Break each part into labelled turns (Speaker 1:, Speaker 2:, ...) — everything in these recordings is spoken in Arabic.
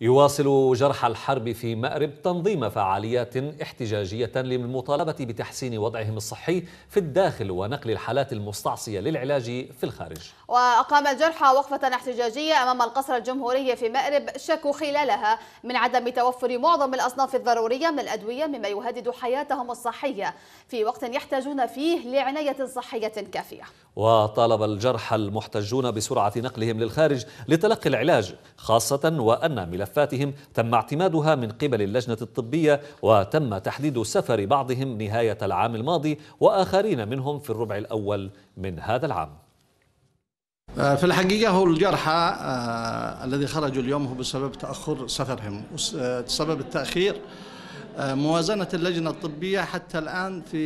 Speaker 1: يواصل جرح الحرب في مأرب تنظيم فعاليات احتجاجية للمطالبة بتحسين وضعهم الصحي في الداخل ونقل الحالات المستعصية للعلاج في
Speaker 2: الخارج وأقام الجرحى وقفة احتجاجية أمام القصر الجمهوري في مأرب شكوا خلالها من عدم توفر معظم الأصناف الضرورية من الأدوية مما يهدد حياتهم الصحية في وقت يحتاجون فيه لعناية صحية كافية
Speaker 1: وطالب الجرحى المحتجون بسرعة نقلهم للخارج لتلقي العلاج خاصة وأن ملف ملفاتهم تم اعتمادها من قبل اللجنة الطبية وتم تحديد سفر بعضهم نهاية العام الماضي وآخرين منهم في الربع الأول من هذا العام
Speaker 3: آه، في الحقيقة هو الجرحى آه، الذي خرجوا اليوم هو بسبب تأخر سفرهم آه، سبب التأخير موازنة اللجنة الطبية حتى الآن في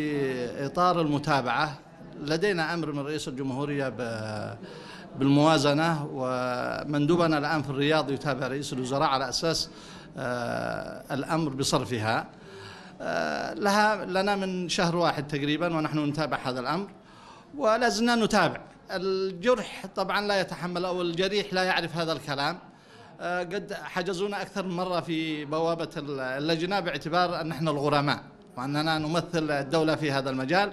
Speaker 3: إطار المتابعة لدينا أمر من رئيس الجمهورية ب بالموازنة ومندوبنا الآن في الرياض يتابع رئيس الوزراء على أساس آه، الأمر بصرفها آه، لها لنا من شهر واحد تقريبا ونحن نتابع هذا الأمر ولازلنا نتابع الجرح طبعا لا يتحمل أو الجريح لا يعرف هذا الكلام آه، قد حجزونا أكثر من مرة في بوابة اللجنة باعتبار أن نحن الغرماء وأننا نمثل الدولة في هذا المجال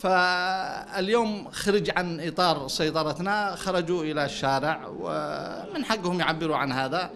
Speaker 3: فاليوم خرج عن إطار سيطرتنا خرجوا إلى الشارع ومن حقهم يعبروا عن هذا